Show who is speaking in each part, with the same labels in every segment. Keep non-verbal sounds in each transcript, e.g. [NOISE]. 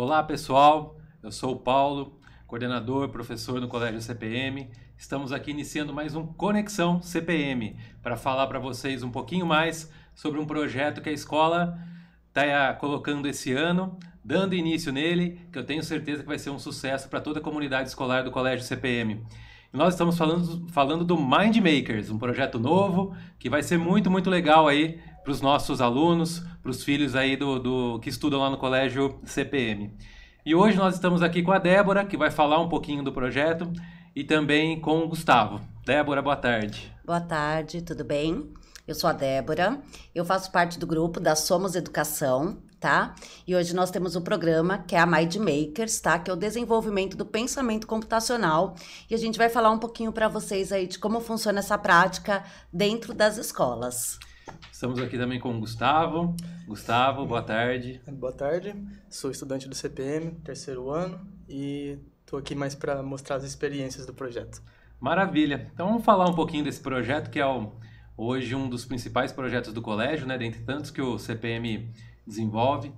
Speaker 1: Olá pessoal, eu sou o Paulo, coordenador, e professor no Colégio CPM. Estamos aqui iniciando mais um Conexão CPM para falar para vocês um pouquinho mais sobre um projeto que a escola está eh, colocando esse ano, dando início nele, que eu tenho certeza que vai ser um sucesso para toda a comunidade escolar do Colégio CPM. nós estamos falando, falando do Mind Makers, um projeto novo que vai ser muito, muito legal aí para os nossos alunos, para os filhos aí do, do que estudam lá no colégio CPM. E hoje nós estamos aqui com a Débora, que vai falar um pouquinho do projeto, e também com o Gustavo. Débora, boa tarde.
Speaker 2: Boa tarde, tudo bem? Eu sou a Débora, eu faço parte do grupo da Somos Educação, tá? E hoje nós temos o um programa que é a Mind Makers, tá? Que é o desenvolvimento do pensamento computacional. E a gente vai falar um pouquinho para vocês aí de como funciona essa prática dentro das escolas.
Speaker 1: Estamos aqui também com o Gustavo. Gustavo, boa tarde. Boa tarde.
Speaker 3: Sou estudante do CPM, terceiro ano, e estou aqui mais para mostrar as experiências do
Speaker 1: projeto. Maravilha. Então vamos falar um pouquinho desse projeto que é o, hoje um dos principais projetos do colégio, né, dentre tantos que o CPM desenvolve.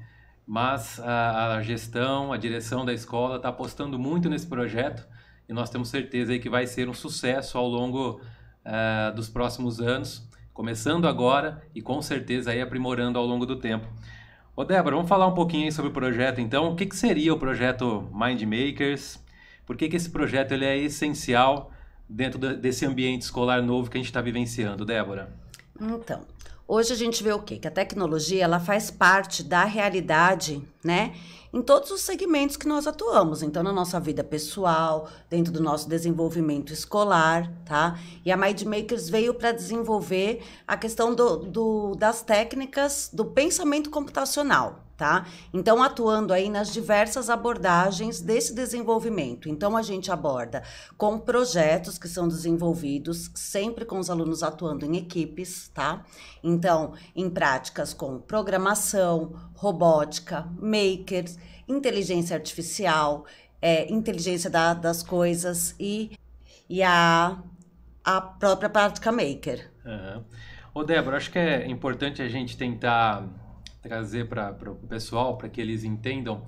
Speaker 1: Mas a, a gestão, a direção da escola está apostando muito nesse projeto e nós temos certeza aí que vai ser um sucesso ao longo uh, dos próximos anos começando agora e com certeza aí aprimorando ao longo do tempo. Ô Débora, vamos falar um pouquinho sobre o projeto então. O que, que seria o projeto Mind Makers? Por que, que esse projeto ele é essencial dentro desse ambiente escolar novo que a gente está vivenciando, Débora?
Speaker 2: Então, Hoje a gente vê o quê? Que a tecnologia ela faz parte da realidade, né? Em todos os segmentos que nós atuamos, então na nossa vida pessoal, dentro do nosso desenvolvimento escolar, tá? E a Mindmakers veio para desenvolver a questão do, do, das técnicas do pensamento computacional, tá? Então, atuando aí nas diversas abordagens desse desenvolvimento. Então, a gente aborda com projetos que são desenvolvidos, sempre com os alunos atuando em equipes, tá? Então, em práticas com programação, robótica, makers, inteligência artificial, é, inteligência da, das coisas e, e a, a própria prática maker.
Speaker 1: Uhum. Ô, Débora, acho que é importante a gente tentar trazer para o pessoal, para que eles entendam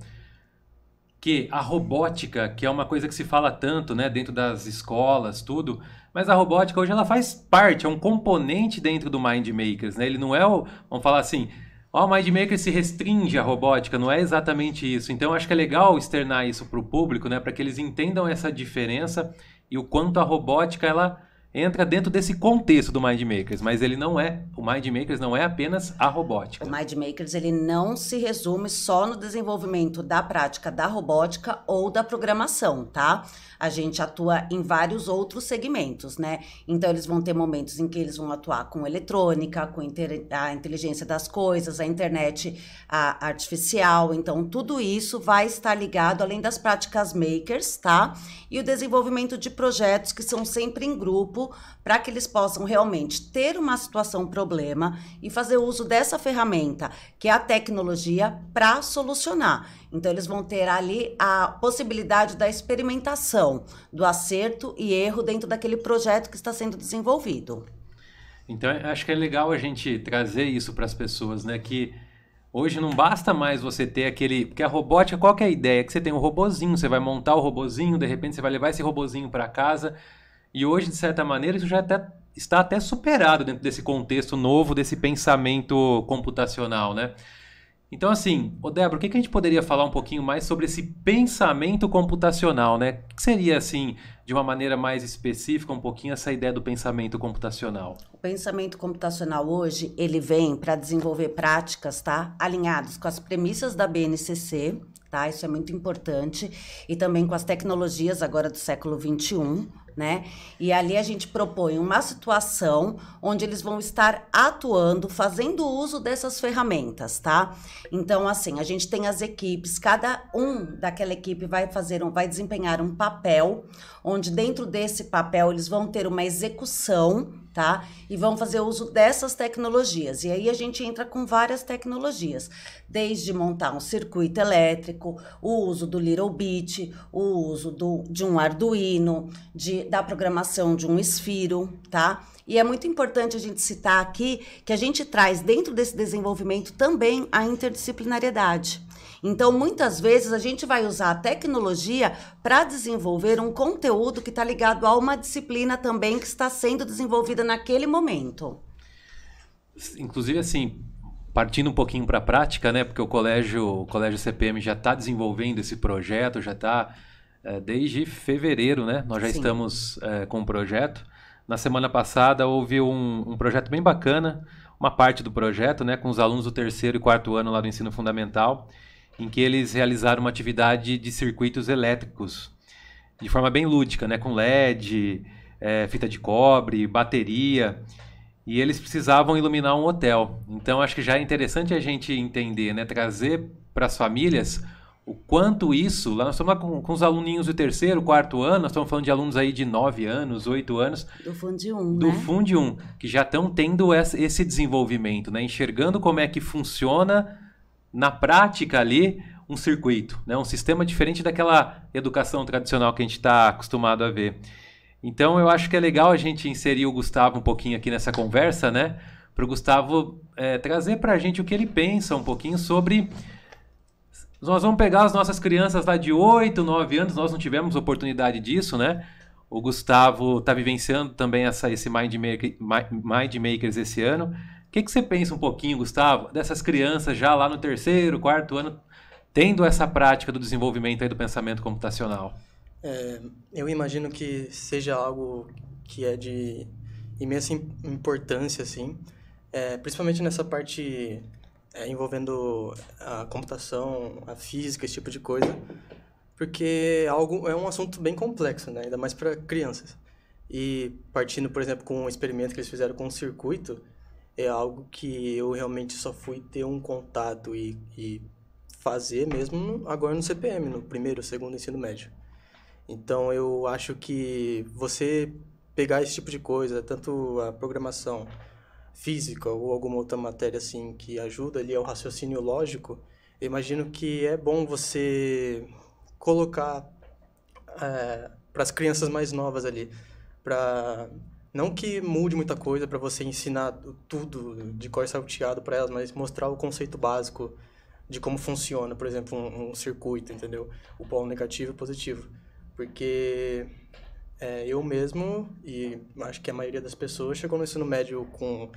Speaker 1: que a robótica, que é uma coisa que se fala tanto, né, dentro das escolas, tudo, mas a robótica hoje ela faz parte, é um componente dentro do Mind Makers, né? Ele não é o, vamos falar assim, ó, o Mind Maker se restringe à robótica, não é exatamente isso. Então acho que é legal externar isso para o público, né, para que eles entendam essa diferença e o quanto a robótica ela entra dentro desse contexto do Mind Makers, mas ele não é, o Mind Makers não é apenas a robótica.
Speaker 2: O Mind Makers ele não se resume só no desenvolvimento da prática da robótica ou da programação, tá? a gente atua em vários outros segmentos, né? Então eles vão ter momentos em que eles vão atuar com eletrônica, com a inteligência das coisas, a internet a artificial. Então tudo isso vai estar ligado além das práticas makers, tá? E o desenvolvimento de projetos que são sempre em grupo para que eles possam realmente ter uma situação problema e fazer uso dessa ferramenta, que é a tecnologia, para solucionar. Então, eles vão ter ali a possibilidade da experimentação, do acerto e erro dentro daquele projeto que está sendo desenvolvido.
Speaker 1: Então, acho que é legal a gente trazer isso para as pessoas, né? Que hoje não basta mais você ter aquele. Porque a robótica, qual é a ideia? Que você tem um robozinho, você vai montar o robozinho, de repente você vai levar esse robozinho para casa. E hoje, de certa maneira, isso já até, está até superado dentro desse contexto novo, desse pensamento computacional, né? Então, assim, ô Débora, o que, que a gente poderia falar um pouquinho mais sobre esse pensamento computacional, né? O que seria, assim, de uma maneira mais específica, um pouquinho essa ideia do pensamento computacional?
Speaker 2: O pensamento computacional hoje, ele vem para desenvolver práticas, tá? Alinhadas com as premissas da BNCC, tá? Isso é muito importante. E também com as tecnologias agora do século XXI, né? E ali a gente propõe uma situação onde eles vão estar atuando, fazendo uso dessas ferramentas, tá? Então, assim, a gente tem as equipes, cada um daquela equipe vai fazer um, vai desempenhar um papel, onde dentro desse papel eles vão ter uma execução tá? E vão fazer uso dessas tecnologias. E aí a gente entra com várias tecnologias, desde montar um circuito elétrico, o uso do Little Bit, o uso do, de um Arduino, de, da programação de um esfiro, tá? E é muito importante a gente citar aqui que a gente traz dentro desse desenvolvimento também a interdisciplinariedade. Então, muitas vezes, a gente vai usar a tecnologia para desenvolver um conteúdo que está ligado a uma disciplina também que está sendo desenvolvida naquele momento.
Speaker 1: Inclusive, assim, partindo um pouquinho para a prática, né? Porque o colégio, o colégio CPM já está desenvolvendo esse projeto, já está é, eh, desde fevereiro, né? Nós já Sim. estamos é, com o um projeto. Na semana passada houve um, um, projeto bem bacana, uma parte do projeto, né? Com os alunos do terceiro e quarto ano lá do ensino fundamental em que eles realizaram uma atividade de circuitos elétricos de forma bem lúdica, né? com LED, é, fita de cobre, bateria. E eles precisavam iluminar um hotel. Então acho que já é interessante a gente entender, né? trazer para as famílias o quanto isso. Lá nós estamos lá com, com, os aluninhos do terceiro, quarto ano, nós estamos falando de alunos aí de 9 anos, 8 anos. Do fundo 1. Um, do né? Fundi 1, um, que já estão tendo esse desenvolvimento, né? enxergando como é que funciona na prática ali um circuito, né? um sistema diferente daquela educação tradicional que a gente está acostumado a ver. Então eu acho que é legal a gente inserir o Gustavo um pouquinho aqui nessa conversa, né? Para o Gustavo é, trazer para a gente o que ele pensa um pouquinho sobre. Nós vamos pegar as nossas crianças lá de 8, 9 anos, nós não tivemos oportunidade disso, né? O Gustavo está vivenciando também essa, esse Mind, Maker, Mind Makers esse ano que, que você pensa um pouquinho, Gustavo, dessas crianças já lá no terceiro, quarto ano, tendo essa prática do desenvolvimento aí do pensamento computacional?
Speaker 3: É, eu imagino que seja algo que é de imensa importância, assim, é, principalmente nessa parte é, envolvendo a computação, a física, esse tipo de coisa, porque é algo é um assunto bem complexo, né? ainda mais para crianças. E partindo, por exemplo, com um experimento que eles fizeram com um circuito, é algo que eu realmente só fui ter um contato e, e fazer mesmo agora no CPM, no primeiro, segundo ensino médio. Então eu acho que você pegar esse tipo de coisa, tanto a programação física ou alguma outra matéria assim que ajuda ali ao raciocínio lógico, eu imagino que é bom você colocar é, eh, para as crianças mais novas ali, para não que mude muita coisa para você ensinar tudo de cor salteado para elas, mas mostrar o conceito básico de como funciona, por exemplo, um, um circuito, entendeu? O polo negativo e positivo. Porque é, eu mesmo, e acho que a maioria das pessoas, chegou no ensino médio com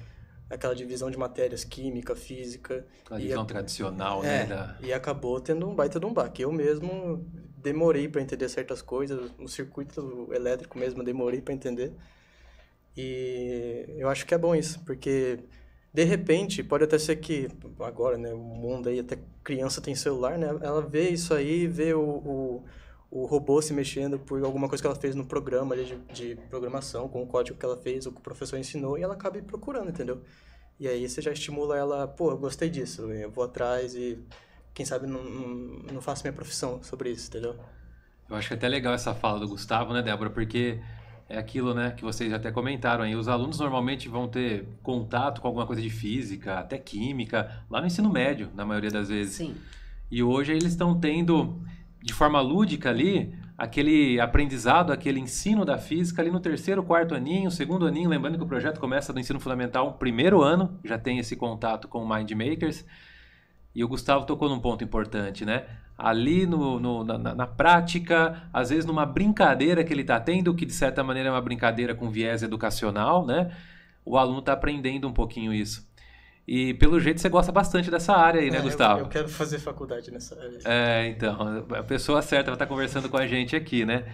Speaker 3: aquela divisão de matérias, química, física. A divisão
Speaker 1: tradicional, né, é, né? Da...
Speaker 3: E acabou tendo um baita de um baque. Eu mesmo demorei para entender certas coisas, o circuito elétrico mesmo demorei para entender. E eu acho que é bom isso, porque de repente, pode até ser que agora, né, o mundo aí, até criança tem celular, né? Ela vê isso aí, vê o, o, o robô se mexendo por alguma coisa que ela fez no programa de, de programação, com o código que ela fez, o que o professor ensinou, e ela acaba procurando, entendeu? E aí você já estimula ela, pô, eu gostei disso, eu vou atrás e quem sabe não, não faço minha profissão sobre isso, entendeu?
Speaker 1: Eu acho é até legal essa fala do Gustavo, né, Débora? Porque é aquilo, né, que vocês até comentaram aí. Os alunos normalmente vão ter contato com alguma coisa de física, até química, lá no ensino médio, na maioria das vezes. Sim. E hoje eles estão tendo, de forma lúdica ali, aquele aprendizado, aquele ensino da física ali no terceiro, quarto aninho, segundo aninho. Lembrando que o projeto começa do ensino fundamental, primeiro ano, já tem esse contato com o Mind Makers. E o Gustavo tocou num ponto importante, né? ali no, no na, na, prática, às vezes numa brincadeira que ele está tendo, que de certa maneira é uma brincadeira com viés educacional, né? O aluno está aprendendo um pouquinho isso. E pelo jeito você gosta bastante dessa área aí, né, é, Gustavo? Eu, eu,
Speaker 3: quero fazer faculdade nessa área.
Speaker 1: É, então, a pessoa certa vai estar tá conversando com a gente aqui, né?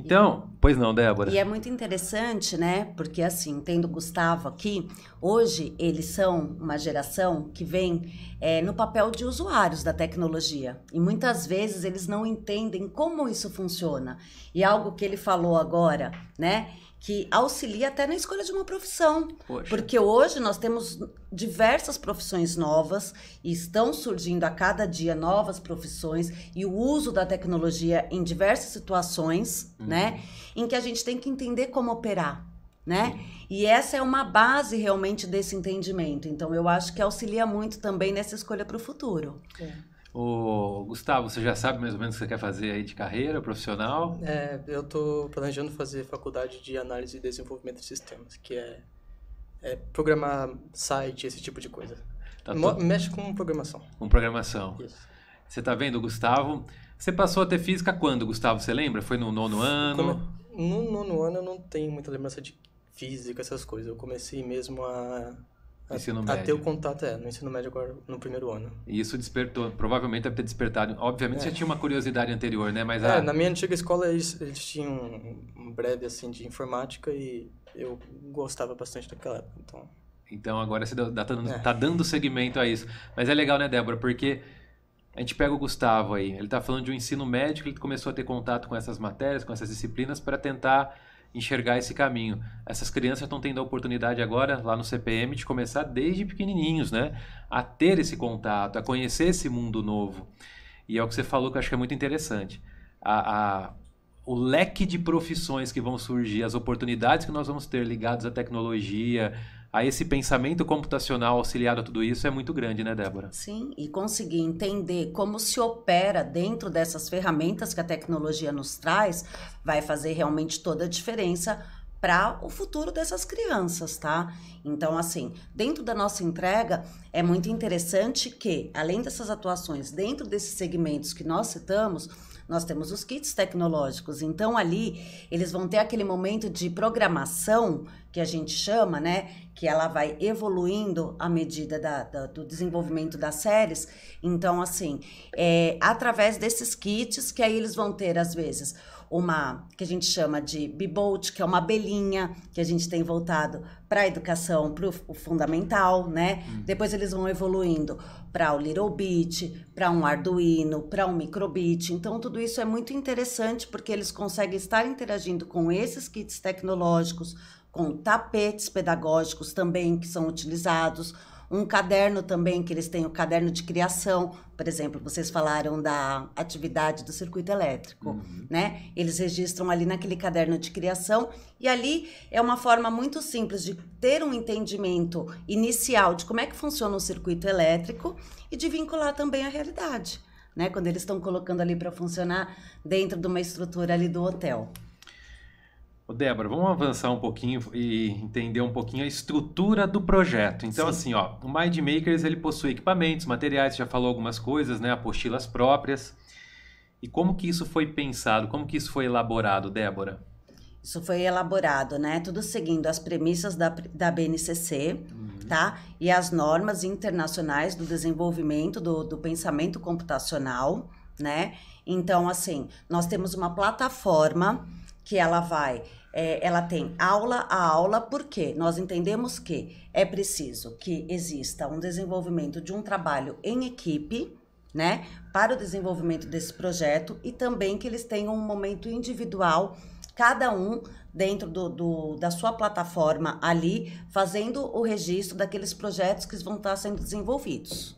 Speaker 1: Então, e, pois não, Débora. E é
Speaker 2: muito interessante, né? Porque assim, tendo o Gustavo aqui, hoje eles são uma geração que vem é, no papel de usuários da tecnologia. E muitas vezes eles não entendem como isso funciona. E algo que ele falou agora, né? que auxilia até na escolha de uma profissão. Poxa. Porque hoje nós temos diversas profissões novas e estão surgindo a cada dia novas profissões e o uso da tecnologia em diversas situações, uhum. né? Em que a gente tem que entender como operar. Né? Uhum. E essa é uma base realmente desse entendimento. Então, eu acho que auxilia muito também nessa escolha para o futuro. É.
Speaker 1: O Gustavo, você já sabe mais ou menos o que você quer fazer aí de carreira profissional? É, eu estou planejando fazer
Speaker 3: faculdade de análise e desenvolvimento de sistemas, que é, é programar site,
Speaker 1: esse tipo de coisa. Tá Mexe
Speaker 3: com programação.
Speaker 1: Com programação. Isso. Você está vendo, Gustavo? Você passou a ter física quando, Gustavo? Você lembra? Foi no nono ano?
Speaker 3: Come... No nono ano eu não tenho muita lembrança de física, essas coisas. Eu comecei mesmo a
Speaker 1: ensino médio. Até o
Speaker 3: contato, é, no ensino médio agora, no primeiro ano.
Speaker 1: E isso despertou, provavelmente deve ter despertado. Obviamente é. já tinha uma curiosidade anterior, né? Mas é, a... na minha
Speaker 3: antiga escola eles, eles tinham um breve, assim, de informática e eu gostava bastante daquela época, então...
Speaker 1: Então agora você está dando, é. tá dando segmento a isso. Mas é legal, né, Débora? Porque a gente pega o Gustavo aí, ele está falando de um ensino médio, ele começou a ter contato com essas matérias, com essas disciplinas, para tentar enxergar esse caminho. Essas crianças estão tendo a oportunidade agora, lá no CPM, de começar desde pequenininhos, né? A ter esse contato, a conhecer esse mundo novo. E é o que você falou que eu acho que é muito interessante. A, a, o leque de profissões que vão surgir, as oportunidades que nós vamos ter ligadas à tecnologia, a esse pensamento computacional auxiliado a tudo isso é muito grande, né, Débora?
Speaker 2: Sim, e conseguir entender como se opera dentro dessas ferramentas que a tecnologia nos traz vai fazer realmente toda a diferença para o futuro dessas crianças, tá? Então, assim, dentro da nossa entrega, é muito interessante que, além dessas atuações, dentro desses segmentos que nós citamos, nós temos os kits tecnológicos. Então, ali, eles vão ter aquele momento de programação que a gente chama, né? Que ela vai evoluindo à medida da, da, do desenvolvimento das séries. Então, assim, é, através desses kits, que aí eles vão ter, às vezes, uma que a gente chama de Bibolt, que é uma belinha que a gente tem voltado para a educação, para o fundamental, né? Hum. Depois eles vão evoluindo para o Little Beat, para um Arduino, para um Microbeat. Então, tudo isso é muito interessante porque eles conseguem estar interagindo com esses kits tecnológicos, com tapetes pedagógicos também que são utilizados, um caderno também que eles têm, o um caderno de criação, por exemplo, vocês falaram da atividade do circuito elétrico, uhum. né? Eles registram ali naquele caderno de criação e ali é uma forma muito simples de ter um entendimento inicial de como é que funciona o circuito elétrico e de vincular também a realidade, né? Quando eles estão colocando ali para funcionar dentro de uma estrutura ali do hotel.
Speaker 1: Débora, vamos avançar um pouquinho e entender um pouquinho a estrutura do projeto. Então, Sim. assim, ó, o MindMakers ele possui equipamentos, materiais, já falou algumas coisas, né? Apostilas próprias. E como que isso foi pensado? Como que isso foi elaborado, Débora?
Speaker 2: Isso foi elaborado, né? Tudo seguindo as premissas da, da BNCC, uhum. tá? E as normas internacionais do desenvolvimento do, do pensamento computacional, né? Então, assim, nós temos uma plataforma que ela vai é, ela tem aula a aula, porque nós entendemos que é preciso que exista um desenvolvimento de um trabalho em equipe, né, para o desenvolvimento desse projeto e também que eles tenham um momento individual, cada um dentro do, do, da sua plataforma ali, fazendo o registro daqueles projetos que vão estar sendo desenvolvidos.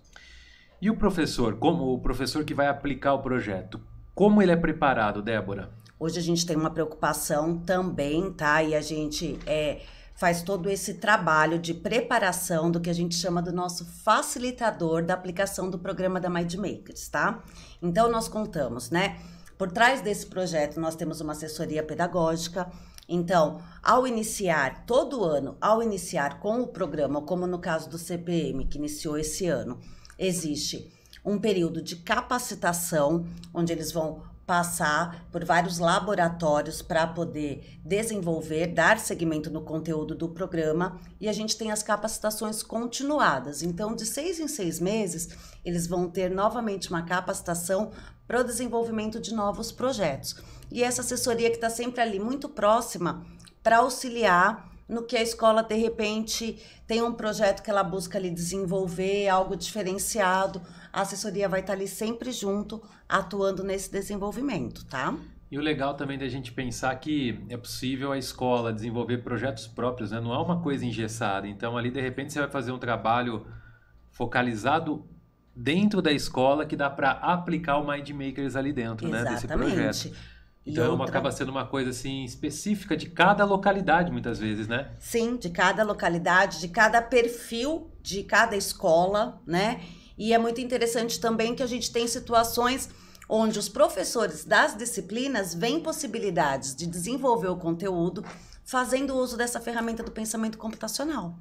Speaker 1: E o professor, como o professor que vai aplicar o projeto, como ele é preparado, Débora?
Speaker 2: Hoje a gente tem uma preocupação também, tá? E a gente é, faz todo esse trabalho de preparação do que a gente chama do nosso facilitador da aplicação do programa da Mind Makers, tá? Então nós contamos, né? Por trás desse projeto nós temos uma assessoria pedagógica. Então, ao iniciar todo ano, ao iniciar com o programa, como no caso do CPM que iniciou esse ano, existe um período de capacitação onde eles vão passar por vários laboratórios para poder desenvolver, dar seguimento no conteúdo do programa e a gente tem as capacitações continuadas. Então, de seis em seis meses, eles vão ter novamente uma capacitação para o desenvolvimento de novos projetos. E essa assessoria que está sempre ali muito próxima para auxiliar no que a escola, de repente, tem um projeto que ela busca ali desenvolver, algo diferenciado. A assessoria vai estar ali sempre junto, atuando nesse desenvolvimento,
Speaker 1: tá? E o legal também da gente pensar que é possível a escola desenvolver projetos próprios, né? Não é uma coisa engessada. Então, ali, de repente, você vai fazer um trabalho focalizado dentro da escola que dá para aplicar o Mind Makers ali dentro, Exatamente. né? Desse projeto. Então outra... acaba sendo uma coisa assim específica de cada localidade, muitas vezes, né?
Speaker 2: Sim, de cada localidade, de cada perfil, de cada escola, né? E é muito interessante também que a gente tem situações onde os professores das disciplinas veem possibilidades de desenvolver o conteúdo fazendo uso dessa ferramenta do pensamento computacional.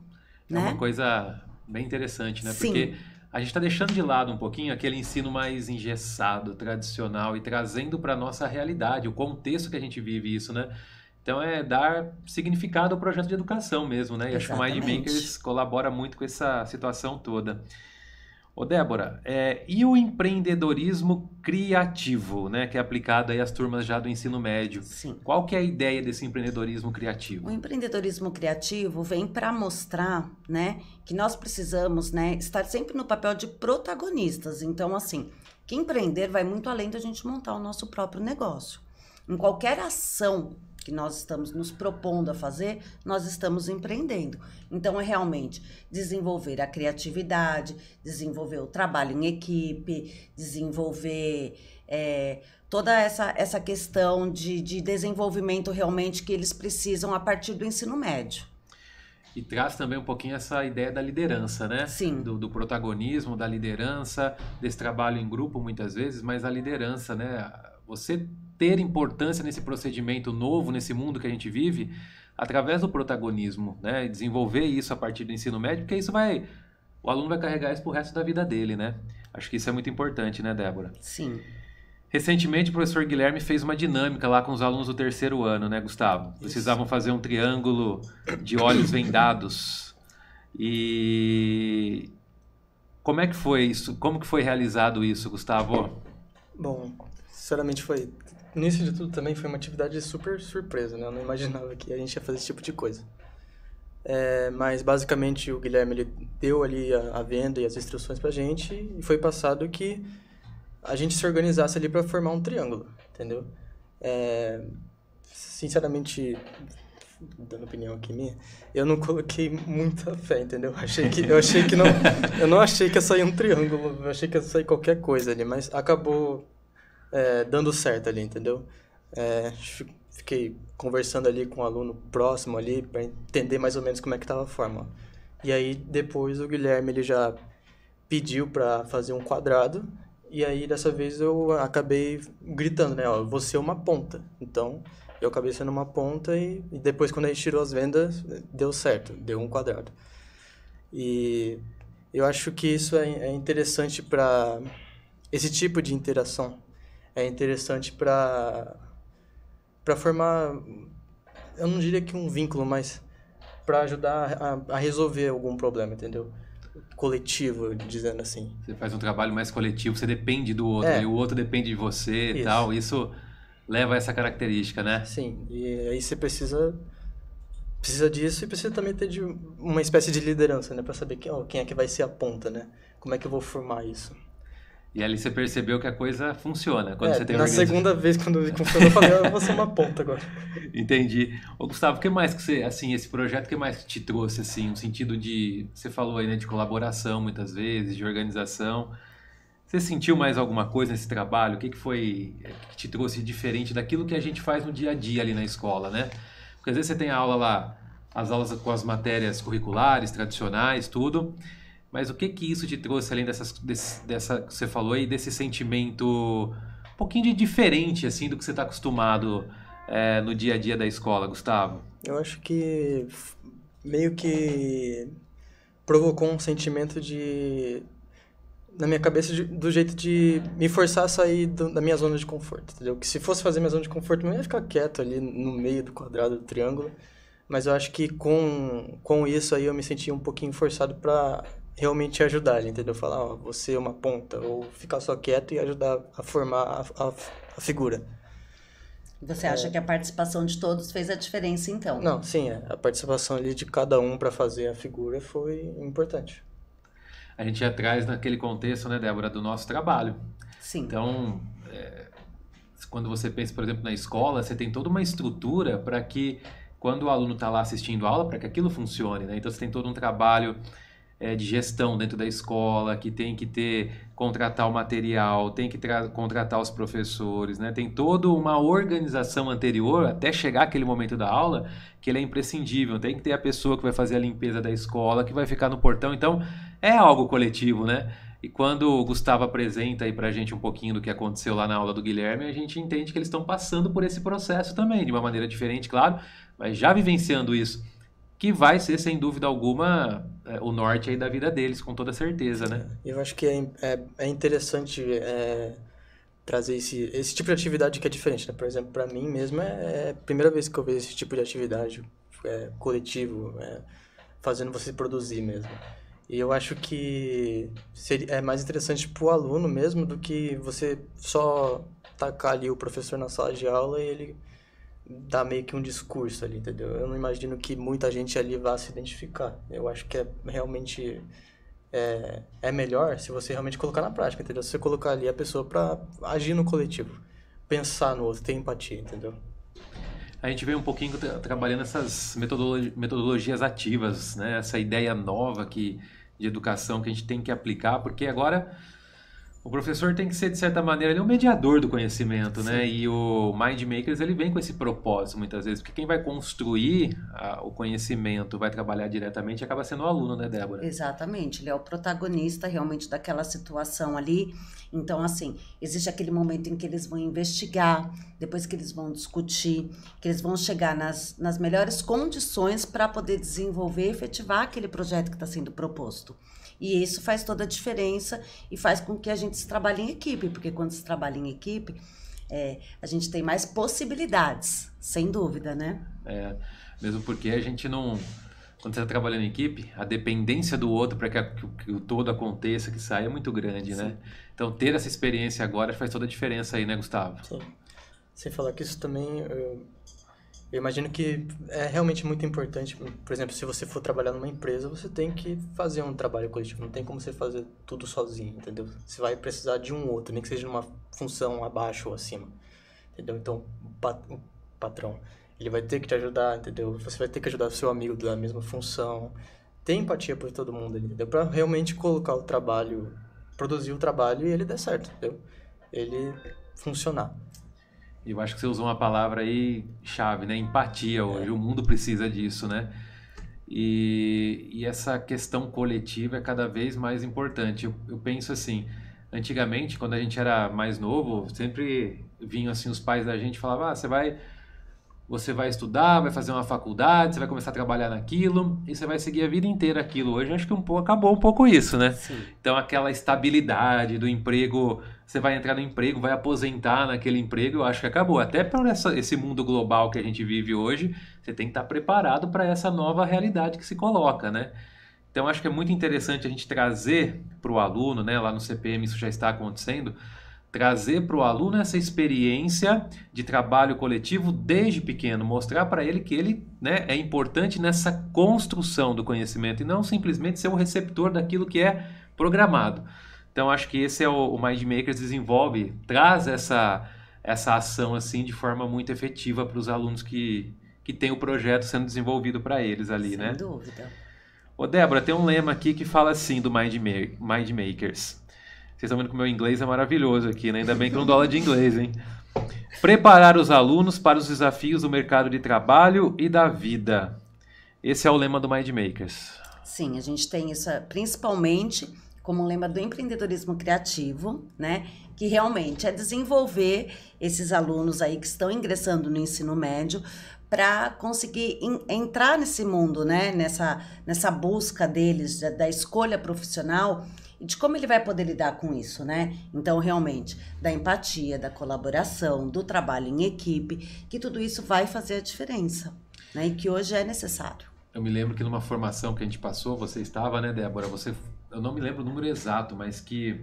Speaker 2: É né? uma
Speaker 1: coisa bem interessante, né? Sim. Porque a gente está deixando de lado um pouquinho aquele ensino mais engessado, tradicional e trazendo para a nossa realidade, o contexto que a gente vive isso, né? Então é dar significado ao projeto de educação mesmo, né? E acho que o Mindmakers colabora muito com essa situação toda. Ô Débora, é, e o empreendedorismo criativo, né, que é aplicado aí às turmas já do ensino médio? Sim. Qual que é a ideia desse empreendedorismo criativo? O
Speaker 2: empreendedorismo criativo vem para mostrar, né, que nós precisamos, né, estar sempre no papel de protagonistas. Então, assim, que empreender vai muito além da gente montar o nosso próprio negócio. Em qualquer ação que nós estamos nos propondo a fazer, nós estamos empreendendo. Então, é realmente desenvolver a criatividade, desenvolver o trabalho em equipe, desenvolver é, toda essa, essa questão de, de desenvolvimento realmente que eles precisam a partir do ensino médio.
Speaker 1: E traz também um pouquinho essa ideia da liderança, né? Sim. Do, do, protagonismo, da liderança, desse trabalho em grupo muitas vezes, mas a liderança, né? Você ter importância nesse procedimento novo, nesse mundo que a gente vive, através do protagonismo, né? desenvolver isso a partir do ensino médio, porque isso vai. O aluno vai carregar isso pro resto da vida dele, né? Acho que isso é muito importante, né, Débora? Sim. Recentemente, o professor Guilherme fez uma dinâmica lá com os alunos do terceiro ano, né, Gustavo? Precisavam fazer um triângulo de olhos vendados. E como é que foi isso? Como que foi realizado isso, Gustavo?
Speaker 3: Bom, sinceramente foi início de tudo também foi uma atividade super surpresa, né? Eu não imaginava que a gente ia fazer esse tipo de coisa. É, mas basicamente o Guilherme ele deu ali a, a venda e as instruções pra gente e foi passado que a gente se organizasse ali para formar um triângulo, entendeu? É, sinceramente, dando opinião aqui minha, eu não coloquei muita fé, entendeu? Achei que, eu achei que não, eu não achei que ia sair um triângulo, eu achei que ia sair qualquer coisa ali, mas acabou é, dando certo ali, entendeu? É, fiquei conversando ali com o um aluno próximo ali para entender mais ou menos como é que estava a forma. E aí depois o Guilherme ele já pediu para fazer um quadrado e aí dessa vez eu acabei gritando, né, ó, você é uma ponta. Então, eu acabei sendo uma ponta e, e depois quando a gente tirou as vendas, deu certo, deu um quadrado. E eu acho que isso é, é interessante para esse tipo de interação, é interessante para para formar eu não diria que um vínculo mas para ajudar a, a, resolver algum problema entendeu coletivo dizendo assim
Speaker 1: você faz um trabalho mais coletivo você depende do outro é. e o outro depende de você isso. tal isso leva a essa característica né sim
Speaker 3: e aí você precisa precisa disso e precisa também ter de uma espécie de liderança né para saber quem, ó, quem é que vai ser a ponta né como é que eu vou formar isso
Speaker 1: e ali você percebeu que a coisa funciona quando é, você tem Na segunda
Speaker 3: vez, quando eu vi que funcionou, eu falei, ah, eu vou ser uma ponta agora.
Speaker 1: [LAUGHS] Entendi. Ô, Gustavo, o que mais que você, assim, esse projeto, o que mais que te trouxe, assim, um sentido de, você falou aí, né, de colaboração muitas vezes, de organização. Você sentiu mais alguma coisa nesse trabalho? O que, que foi é, que te trouxe diferente daquilo que a gente faz no dia a dia ali na escola, né? Porque às vezes você tem a aula lá, as aulas com as matérias curriculares, tradicionais, tudo, mas o que que isso te trouxe além dessas, desse, dessa que você falou aí, desse sentimento um pouquinho de diferente assim do que você está acostumado é, no dia a dia da escola, Gustavo?
Speaker 3: Eu acho que meio que provocou um sentimento de na minha cabeça de, do jeito de me forçar a sair do, da minha zona de conforto, entendeu? Que se fosse fazer minha zona de conforto, eu ia ficar quieto ali no meio do quadrado do triângulo. Mas eu acho que com, com isso aí eu me senti um pouquinho forçado para realmente ajudar, entendeu? Falar, ó, você é uma ponta, ou ficar só quieto e ajudar a formar a, a, a figura.
Speaker 2: Você acha é... que a participação de todos fez a diferença, então? Não,
Speaker 3: sim, é. a participação ali de cada um para fazer a figura foi importante.
Speaker 1: A gente atrás naquele contexto, né, Débora, do nosso trabalho. Sim. Então, é, quando você pensa, por exemplo, na escola, você tem toda uma estrutura para que, quando o aluno está lá assistindo aula, para que aquilo funcione, né? Então, você tem todo um trabalho é, de gestão dentro da escola, que tem que ter contratar o material, tem que contratar os professores, né? Tem toda uma organização anterior até chegar aquele momento da aula que ele é imprescindível. Tem que ter a pessoa que vai fazer a limpeza da escola, que vai ficar no portão. Então é algo coletivo, né? E quando o Gustavo apresenta aí pra gente um pouquinho do que aconteceu lá na aula do Guilherme, a gente entende que eles estão passando por esse processo também, de uma maneira diferente, claro, mas já vivenciando isso que vai ser, sem dúvida alguma, é, o norte aí da vida deles, com toda certeza, né?
Speaker 3: Eu acho que é, é, é interessante é, trazer esse, esse tipo de atividade que é diferente, né? Por exemplo, para mim mesmo é, é, a primeira vez que eu vejo esse tipo de atividade é, coletivo, fazendo você produzir mesmo. E eu acho que seria, é mais interessante para o aluno mesmo do que você só tacar ali o professor na sala de aula e ele dar meio que um discurso ali, entendeu? Eu não imagino que muita gente ali vá se identificar. Eu acho que é realmente é, é melhor se você realmente colocar na prática, entendeu? Se você colocar ali a pessoa para agir no coletivo, pensar no outro, ter empatia, entendeu?
Speaker 1: A gente vem um pouquinho tra trabalhando essas metodologi metodologias ativas, né? Essa ideia nova que de educação que a gente tem que aplicar, porque agora o professor tem que ser, de certa maneira, ele é um mediador do conhecimento, né? Sim. né? E o Mind Makers, ele vem com esse propósito, muitas vezes, porque quem vai construir a, ah, o conhecimento, vai trabalhar diretamente, acaba sendo o aluno, né, Débora?
Speaker 2: Exatamente, ele é o protagonista realmente daquela situação ali. Então, assim, existe aquele momento em que eles vão investigar, depois que eles vão discutir, que eles vão chegar nas, nas melhores condições para poder desenvolver e efetivar aquele projeto que está sendo proposto. E isso faz toda a diferença e faz com que a gente se trabalhe em equipe, porque quando se trabalha em equipe, é, a gente tem mais possibilidades, sem dúvida, né? É,
Speaker 1: mesmo porque a gente não. Quando você está trabalhando em equipe, a dependência do outro para que, que, o todo aconteça, que saia, é muito grande, né? Sim. né? Então, ter essa experiência agora faz toda a diferença aí, né, Gustavo? Sim.
Speaker 3: Sem falar que isso também. Eu eu imagino que é realmente muito importante, por exemplo, se você for trabalhar numa empresa, você tem que fazer um trabalho coletivo, não tem como você fazer tudo sozinho, entendeu? Você vai precisar de um outro, nem que seja numa função abaixo ou acima, entendeu? Então, o patrão, ele vai ter que te ajudar, entendeu? Você vai ter que ajudar seu amigo da mesma função, ter empatia por todo mundo ali, entendeu? Pra realmente colocar o trabalho, produzir o trabalho e ele der certo, entendeu? Ele funcionar.
Speaker 1: Eu acho que você usou uma palavra aí chave, né? Empatia é. hoje. É. O mundo precisa disso, né? E, e, essa questão coletiva é cada vez mais importante. Eu, eu, penso assim, antigamente, quando a gente era mais novo, sempre vinham assim os pais da gente e falavam, ah, você vai você vai estudar, vai fazer uma faculdade, você vai começar a trabalhar naquilo e você vai seguir a vida inteira aquilo. Hoje acho que um pouco, acabou um pouco isso, né? Sim. Então aquela estabilidade do emprego, você vai entrar no emprego, vai aposentar naquele emprego, eu acho que acabou. Até para esse mundo global que a gente vive hoje, você tem que estar preparado para essa nova realidade que se coloca, né? Então acho que é muito interessante a gente trazer para o aluno, né? Lá no CPM isso já está acontecendo trazer para o aluno essa experiência de trabalho coletivo desde pequeno, mostrar para ele que ele né, é importante nessa construção do conhecimento e não simplesmente ser o receptor daquilo que é programado. Então acho que esse é o, o Mind Makers desenvolve, traz essa essa ação assim de forma muito efetiva para os alunos que que tem o projeto sendo desenvolvido para eles ali, Sem né? Sem dúvida. Ô Débora, tem um lema aqui que fala assim do MindMakers. Ma Mind Makers. Vocês estão vendo que o meu inglês é maravilhoso aqui, né? Ainda bem que não aula de inglês, hein? Preparar os alunos para os desafios do mercado de trabalho e da vida. Esse é o lema do MindMakers.
Speaker 2: Sim, a gente tem isso principalmente como lema do empreendedorismo criativo, né? Que realmente é desenvolver esses alunos aí que estão ingressando no ensino médio para conseguir in, entrar nesse mundo, né? Nessa, nessa busca deles da, da escolha profissional e de como ele vai poder lidar com isso, né? Então, realmente, da empatia, da colaboração, do trabalho em equipe, que tudo isso vai fazer a diferença, né? E que hoje é necessário.
Speaker 1: Eu me lembro que numa formação que a gente passou, você estava, né, Débora? Você, eu não me lembro o número exato, mas que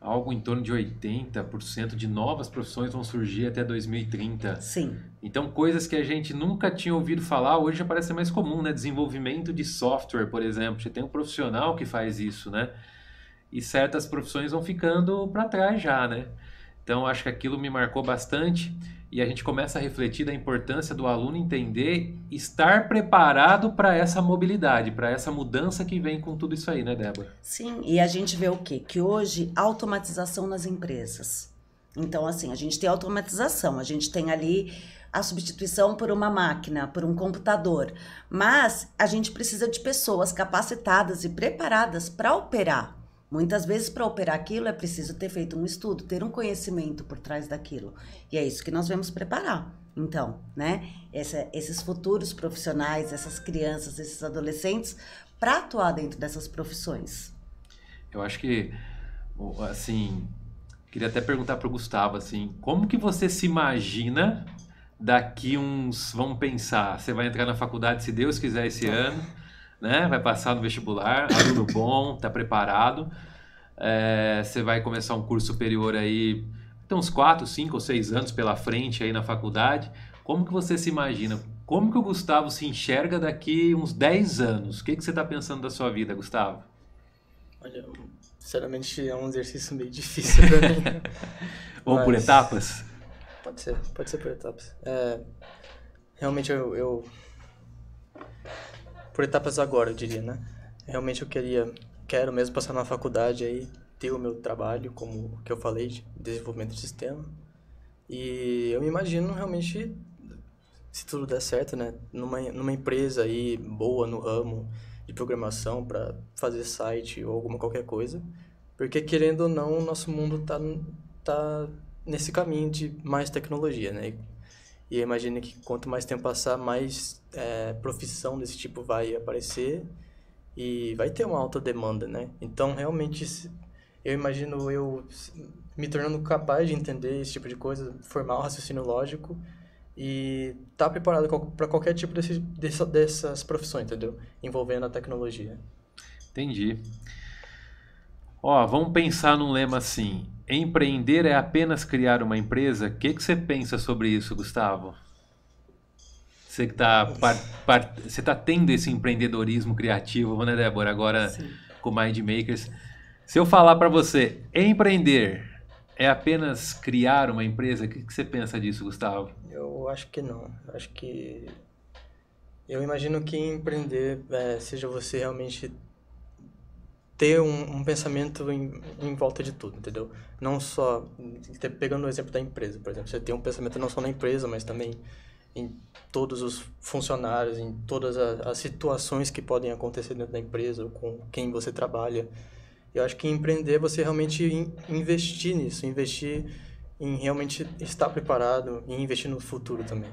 Speaker 1: algo em torno de 80% de novas profissões vão surgir até 2030. Sim. Então, coisas que a gente nunca tinha ouvido falar, hoje já parece mais comum, né? Desenvolvimento de software, por exemplo. Você tem um profissional que faz isso, né? e certas profissões vão ficando para trás já, né? Então acho que aquilo me marcou bastante e a gente começa a refletir da importância do aluno entender, estar preparado para essa mobilidade, para essa mudança que vem com tudo isso aí, né, Débora?
Speaker 2: Sim, e a gente vê o quê? Que hoje automatização nas empresas. Então, assim, a gente tem automatização, a gente tem ali a substituição por uma máquina, por um computador, mas a gente precisa de pessoas capacitadas e preparadas para operar Muitas vezes, para operar aquilo, é preciso ter feito um estudo, ter um conhecimento por trás daquilo. E é isso que nós vamos preparar. Então, né? Essa, esses futuros profissionais, essas crianças, esses adolescentes, para atuar dentro dessas profissões.
Speaker 1: Eu acho que, assim, queria até perguntar para o Gustavo, assim, como que você se imagina daqui uns, vamos pensar, você vai entrar na faculdade, se Deus quiser, esse tá. ano né? Vai passar no vestibular, aluno bom, tá preparado. É, você vai começar um curso superior aí, tem uns 4, 5 ou 6 anos pela frente aí na faculdade. Como que você se imagina? Como que o Gustavo se enxerga daqui uns 10 anos? O que, que você está pensando da sua vida, Gustavo?
Speaker 3: Olha, sinceramente é um exercício meio difícil para mim. [LAUGHS]
Speaker 1: Vamos Mas... por etapas?
Speaker 3: Pode ser, pode ser por etapas. É, realmente eu, eu por etapas agora, eu diria, né? Realmente eu queria, quero mesmo passar na faculdade aí, ter o meu trabalho, como que eu falei, de desenvolvimento de sistema. E eu me imagino realmente, se tudo der certo, né? Numa, numa empresa aí boa no ramo de programação para fazer site ou alguma qualquer coisa. Porque querendo ou não, o nosso mundo tá, tá nesse caminho de mais tecnologia, né? E eu imagino que quanto mais tempo passar, mais é, profissão desse tipo vai aparecer e vai ter uma alta demanda, né? Então, realmente, eu imagino eu me tornando capaz de entender esse tipo de coisa, formar um raciocínio lógico e estar tá preparado para qualquer tipo desse, dessa, dessas profissões, entendeu? Envolvendo a tecnologia.
Speaker 1: Entendi. Ó, vamos pensar num lema assim. Empreender é apenas criar uma empresa? O que, que você pensa sobre isso, Gustavo? Você que tá, par, par, você tá tendo esse empreendedorismo criativo, né, Débora? Agora Sim. com Mind Makers. Se eu falar para você, empreender é apenas criar uma empresa, o que, que você pensa disso, Gustavo?
Speaker 3: Eu acho que não. Acho que eu imagino que empreender é, seja você realmente ter um, um pensamento em, em, volta de tudo, entendeu? Não só, pegando o exemplo da empresa, por exemplo, você tem um pensamento não só na empresa, mas também em todos os funcionários, em todas as, as situações que podem acontecer dentro da empresa, com quem você trabalha. Eu acho que empreender é você realmente in, investir nisso, investir em realmente estar preparado e investir no futuro também.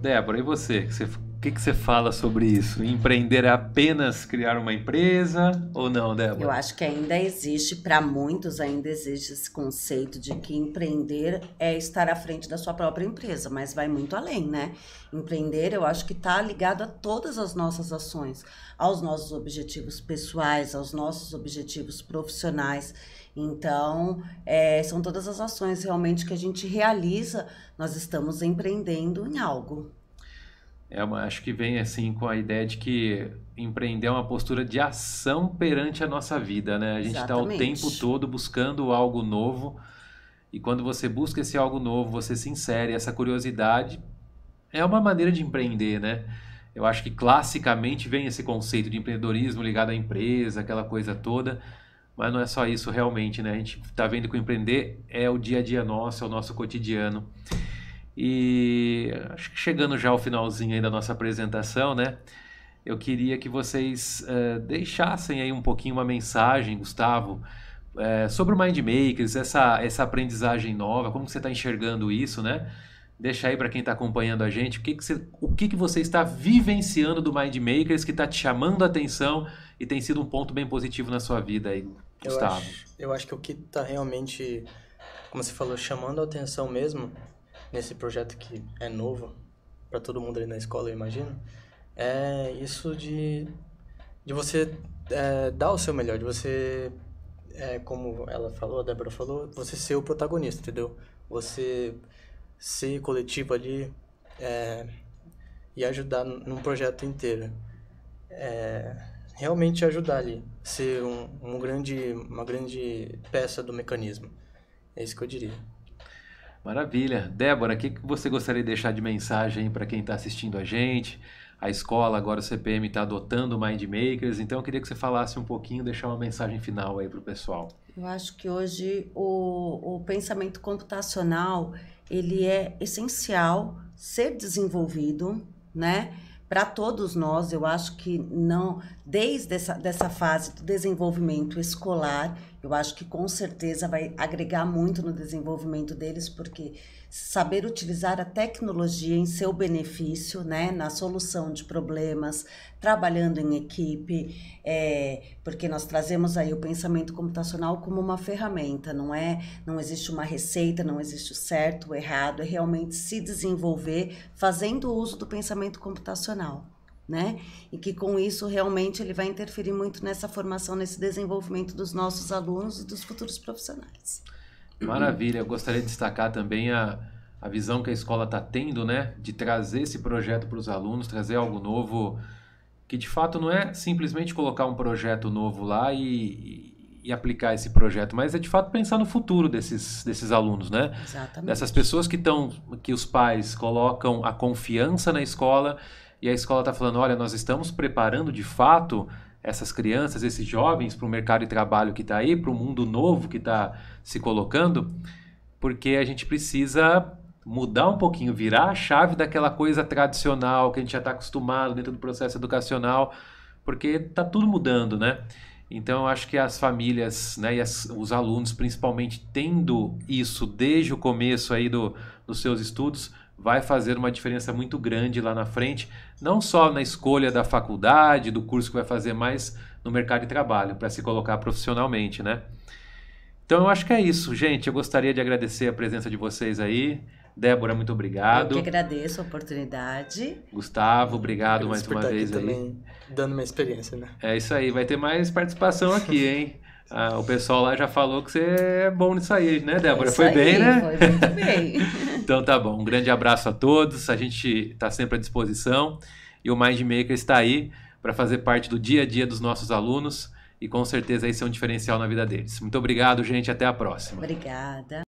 Speaker 1: Débora, e você? Você que, que você fala sobre isso? Empreender é apenas criar uma empresa ou não, Débora? Eu acho
Speaker 2: que ainda existe, para muitos ainda existe esse conceito de que empreender é estar à frente da sua própria empresa, mas vai muito além, né? Empreender, eu acho que está ligado a todas as nossas ações, aos nossos objetivos pessoais, aos nossos objetivos profissionais. Então, é, são todas as ações realmente que a gente realiza, nós estamos empreendendo em algo.
Speaker 1: É uma, acho que vem assim com a ideia de que empreender é uma postura de ação perante a nossa vida, né? A gente está o tempo todo buscando algo novo e quando você busca esse algo novo, você se insere, essa curiosidade é uma maneira de empreender, né? Eu acho que classicamente vem esse conceito de empreendedorismo ligado à empresa, aquela coisa toda, mas não é só isso realmente, né? A gente está vendo que o empreender é o dia a dia nosso, é o nosso cotidiano. E acho que chegando já ao finalzinho aí da nossa apresentação, né? Eu queria que vocês é, deixassem aí um pouquinho uma mensagem, Gustavo, é, sobre o Mind Makers, essa, essa aprendizagem nova, como você está enxergando isso, né? Deixa aí para quem está acompanhando a gente o que, que, você, o que, que você está vivenciando do Mind Makers que está te chamando a atenção e tem sido um ponto bem positivo na sua vida aí, Gustavo. Eu acho,
Speaker 3: eu acho que o que está realmente, como você falou, chamando a atenção mesmo nesse projeto que é novo para todo mundo ali na escola, eu imagino, é isso de, de você é, dar o seu melhor, de você, é, como ela falou, a Débora falou, você ser o protagonista, entendeu? Você ser coletivo ali é, e ajudar num projeto inteiro. É, realmente ajudar ali, ser um, um grande, uma grande peça do mecanismo. É isso que eu diria.
Speaker 1: Maravilha. Débora, o que, que você gostaria de deixar de mensagem para quem está assistindo a gente? A escola, agora o CPM, está adotando o Mind Makers, então eu queria que você falasse um pouquinho, deixar uma mensagem final aí para o pessoal.
Speaker 2: Eu acho que hoje o, o pensamento computacional ele é essencial ser desenvolvido, né? para todos nós, eu acho que não, desde essa dessa fase do desenvolvimento escolar, eu acho que com certeza vai agregar muito no desenvolvimento deles, porque saber utilizar a tecnologia em seu benefício, né, na solução de problemas, trabalhando em equipe, é, porque nós trazemos aí o pensamento computacional como uma ferramenta, não é? Não existe uma receita, não existe o certo, o errado, é realmente se desenvolver fazendo uso do pensamento computacional né? E que com isso realmente ele vai interferir muito nessa formação, nesse desenvolvimento dos nossos alunos e dos futuros profissionais.
Speaker 1: Maravilha, eu gostaria de destacar também a, a visão que a escola está tendo, né? De trazer esse projeto para os alunos, trazer algo novo, que de fato não é simplesmente colocar um projeto novo lá e, e aplicar esse projeto, mas é de fato pensar no futuro desses, desses alunos, né? Exatamente. Dessas pessoas que estão, que os pais colocam a confiança na escola e a escola está falando: olha, nós estamos preparando de fato essas crianças, esses jovens para o mercado de trabalho que está aí, para o mundo novo que está se colocando, porque a gente precisa mudar um pouquinho, virar a chave daquela coisa tradicional que a gente já está acostumado dentro do processo educacional, porque está tudo mudando, né? Então, eu acho que as famílias né, e as, os alunos, principalmente, tendo isso desde o começo aí do, dos seus estudos, vai fazer uma diferença muito grande lá na frente, não só na escolha da faculdade, do curso que vai fazer, mas no mercado de trabalho, para se colocar profissionalmente, né? Então eu acho que é isso, gente. Eu gostaria de agradecer a presença de vocês aí. Débora, muito obrigado. Eu que
Speaker 2: agradeço a oportunidade.
Speaker 1: Gustavo, obrigado mais uma vez aí. Também, dando uma experiência, né? É isso aí, vai ter mais participação aqui, hein? [LAUGHS] Ah, o pessoal lá já falou que você é bom nisso aí, né, Débora? É foi, bem, né? Foi muito bem. [LAUGHS] Então tá bom. Um grande abraço a todos. A gente está sempre à disposição e o Mindmaker está aí para fazer parte do dia a dia dos nossos alunos e com certeza aí é um diferencial na vida deles. Muito obrigado, gente. Até a próxima.
Speaker 2: Obrigada.